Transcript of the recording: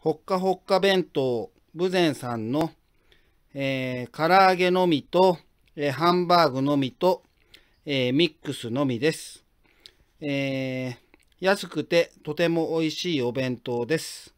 ほっかほっか弁当、ブゼンさんの、えー、唐揚げのみと、えー、ハンバーグのみと、えー、ミックスのみです。えー、安くてとても美味しいお弁当です。